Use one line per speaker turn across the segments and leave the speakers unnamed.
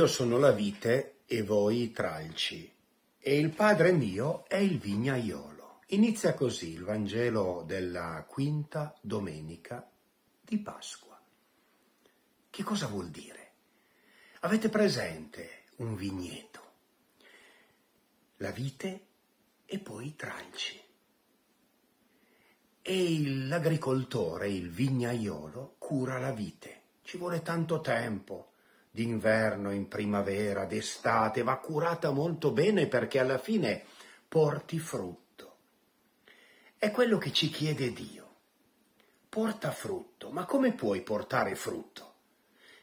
Io sono la vite e voi i tralci, e il Padre mio è il vignaiolo. Inizia così il Vangelo della quinta domenica di Pasqua. Che cosa vuol dire? Avete presente un vigneto, la vite e poi i tralci. E l'agricoltore, il vignaiolo, cura la vite. Ci vuole tanto tempo, d'inverno, in primavera, d'estate, va curata molto bene perché alla fine porti frutto. È quello che ci chiede Dio. Porta frutto, ma come puoi portare frutto?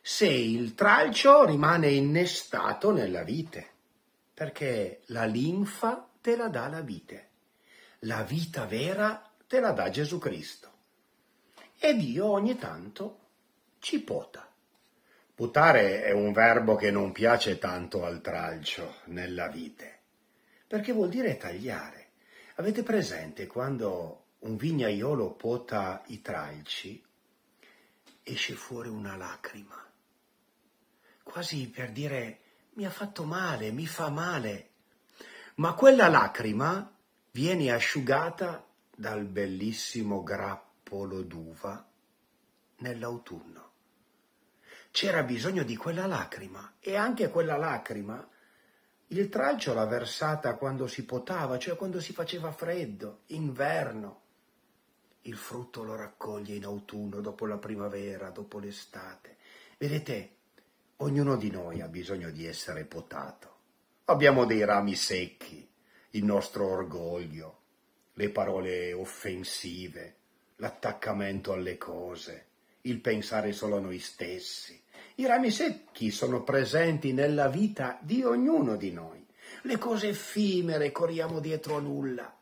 Se il tralcio rimane innestato nella vite, perché la linfa te la dà la vite, la vita vera te la dà Gesù Cristo. E Dio ogni tanto ci pota Putare è un verbo che non piace tanto al tralcio nella vite, perché vuol dire tagliare. Avete presente quando un vignaiolo pota i tralci? Esce fuori una lacrima, quasi per dire mi ha fatto male, mi fa male. Ma quella lacrima viene asciugata dal bellissimo grappolo d'uva nell'autunno c'era bisogno di quella lacrima e anche quella lacrima il tralcio l'ha versata quando si potava, cioè quando si faceva freddo, inverno. Il frutto lo raccoglie in autunno, dopo la primavera, dopo l'estate. Vedete, ognuno di noi ha bisogno di essere potato. Abbiamo dei rami secchi, il nostro orgoglio, le parole offensive, l'attaccamento alle cose, il pensare solo a noi stessi, i rami secchi sono presenti nella vita di ognuno di noi. Le cose effimere, corriamo dietro a nulla.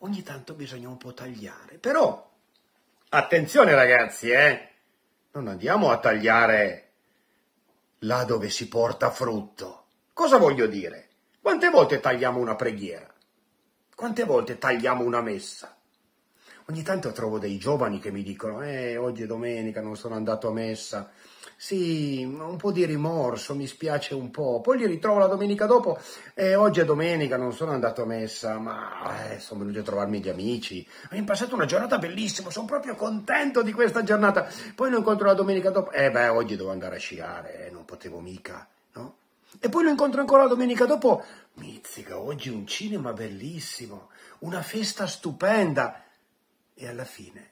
Ogni tanto bisogna un po' tagliare. Però, attenzione ragazzi, eh? Non andiamo a tagliare là dove si porta frutto. Cosa voglio dire? Quante volte tagliamo una preghiera? Quante volte tagliamo una messa? Ogni tanto trovo dei giovani che mi dicono, eh, oggi è domenica, non sono andato a messa, sì, un po' di rimorso, mi spiace un po'. Poi li ritrovo la domenica dopo E eh, oggi è domenica, non sono andato a messa, ma eh, sono venuto a trovarmi gli amici. Ho passato una giornata bellissima, sono proprio contento di questa giornata. Poi lo incontro la domenica dopo, eh beh, oggi devo andare a sciare, eh, non potevo mica, no? E poi lo incontro ancora la domenica dopo, mizzica, oggi un cinema bellissimo, una festa stupenda. E alla fine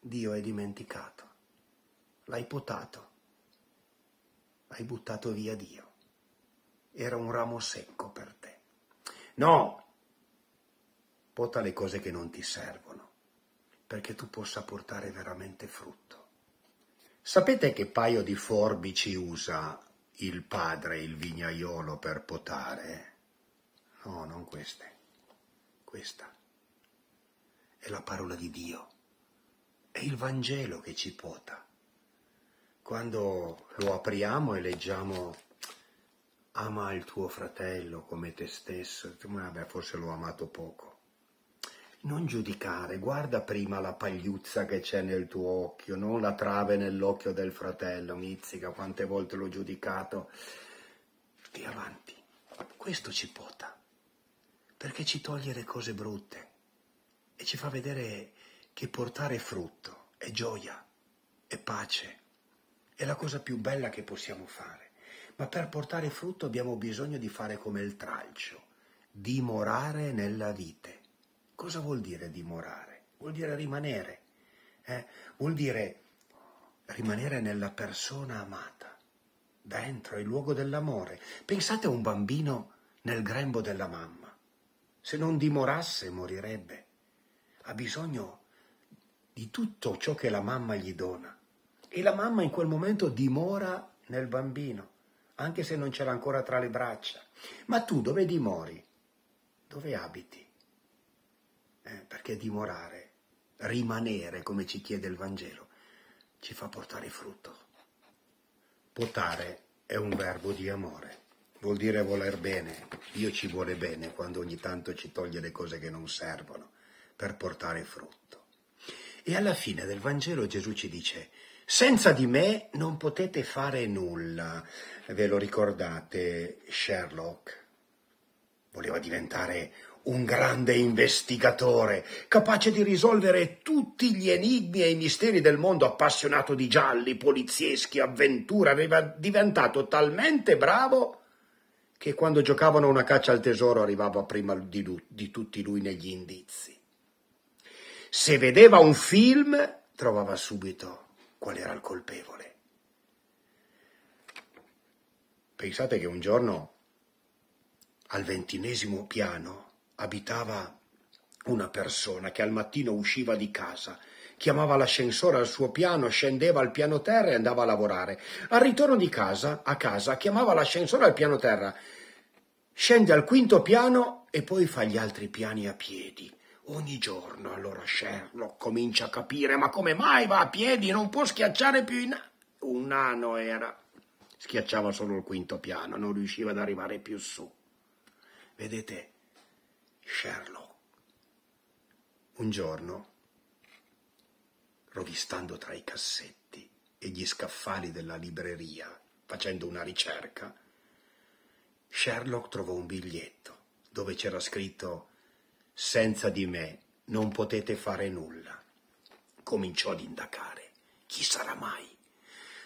Dio è dimenticato, l'hai potato hai buttato via Dio. Era un ramo secco per te. No, pota le cose che non ti servono, perché tu possa portare veramente frutto. Sapete che paio di forbici usa il padre, il vignaiolo, per potare? No, non queste. Questa è la parola di Dio. È il Vangelo che ci pota quando lo apriamo e leggiamo ama il tuo fratello come te stesso, vabbè, forse l'ho amato poco. Non giudicare, guarda prima la pagliuzza che c'è nel tuo occhio, non la trave nell'occhio del fratello, mizzica, quante volte l'ho giudicato. Ti avanti, questo ci pota, perché ci toglie le cose brutte e ci fa vedere che portare frutto è gioia, è pace, è la cosa più bella che possiamo fare. Ma per portare frutto abbiamo bisogno di fare come il tralcio, dimorare nella vite. Cosa vuol dire dimorare? Vuol dire rimanere. Eh? Vuol dire rimanere nella persona amata, dentro, il luogo dell'amore. Pensate a un bambino nel grembo della mamma. Se non dimorasse morirebbe. Ha bisogno di tutto ciò che la mamma gli dona. E la mamma in quel momento dimora nel bambino, anche se non c'era ancora tra le braccia. Ma tu dove dimori? Dove abiti? Eh, perché dimorare, rimanere, come ci chiede il Vangelo, ci fa portare frutto. Potare è un verbo di amore, vuol dire voler bene. Dio ci vuole bene quando ogni tanto ci toglie le cose che non servono per portare frutto. E alla fine del Vangelo Gesù ci dice, senza di me non potete fare nulla. Ve lo ricordate, Sherlock? Voleva diventare un grande investigatore, capace di risolvere tutti gli enigmi e i misteri del mondo, appassionato di gialli, polizieschi, avventure, aveva diventato talmente bravo che quando giocavano una caccia al tesoro arrivava prima di, lui, di tutti lui negli indizi. Se vedeva un film, trovava subito qual era il colpevole. Pensate che un giorno al ventinesimo piano abitava una persona che al mattino usciva di casa, chiamava l'ascensore al suo piano, scendeva al piano terra e andava a lavorare. Al ritorno di casa, a casa, chiamava l'ascensore al piano terra, scende al quinto piano e poi fa gli altri piani a piedi. Ogni giorno allora Sherlock comincia a capire ma come mai va a piedi, non può schiacciare più in... Un nano era. Schiacciava solo il quinto piano, non riusciva ad arrivare più su. Vedete, Sherlock, un giorno, rovistando tra i cassetti e gli scaffali della libreria, facendo una ricerca, Sherlock trovò un biglietto dove c'era scritto senza di me non potete fare nulla. Cominciò ad indagare. Chi sarà mai?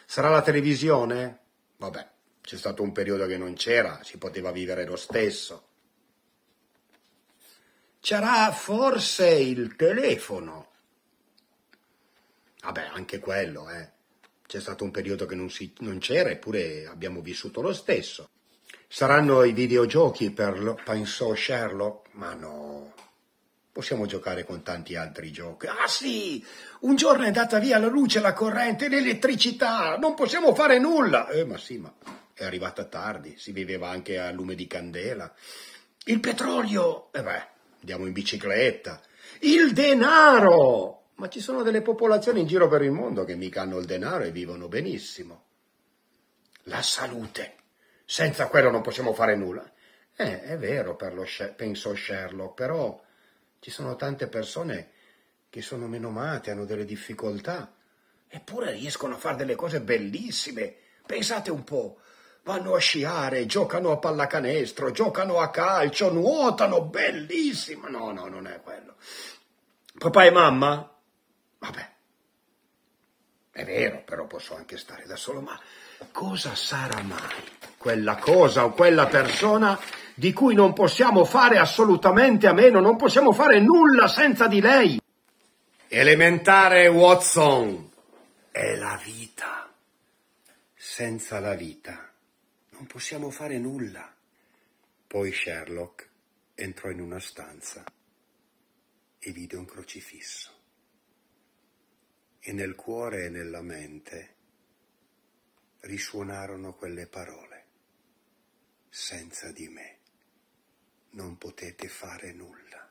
Sarà la televisione? Vabbè, c'è stato un periodo che non c'era, si poteva vivere lo stesso. C'era forse il telefono? Vabbè, anche quello, eh. C'è stato un periodo che non, si, non c'era, eppure abbiamo vissuto lo stesso. Saranno i videogiochi per, pensò Sherlock, ma no. Possiamo giocare con tanti altri giochi. Ah sì, un giorno è andata via la luce, la corrente, l'elettricità, non possiamo fare nulla. Eh, ma sì, ma è arrivata tardi, si viveva anche a lume di candela. Il petrolio, eh beh, andiamo in bicicletta. Il denaro! Ma ci sono delle popolazioni in giro per il mondo che mica hanno il denaro e vivono benissimo. La salute senza quello non possiamo fare nulla. Eh, è vero, per lo, pensò Sherlock, però ci sono tante persone che sono meno menomate, hanno delle difficoltà, eppure riescono a fare delle cose bellissime. Pensate un po', vanno a sciare, giocano a pallacanestro, giocano a calcio, nuotano, bellissimo. No, no, non è quello. Papà e mamma? Vabbè, è vero, però posso anche stare da solo, ma cosa sarà mai quella cosa o quella persona di cui non possiamo fare assolutamente a meno, non possiamo fare nulla senza di lei. Elementare Watson è la vita. Senza la vita non possiamo fare nulla. Poi Sherlock entrò in una stanza e vide un crocifisso. E nel cuore e nella mente risuonarono quelle parole. Senza di me non potete fare nulla.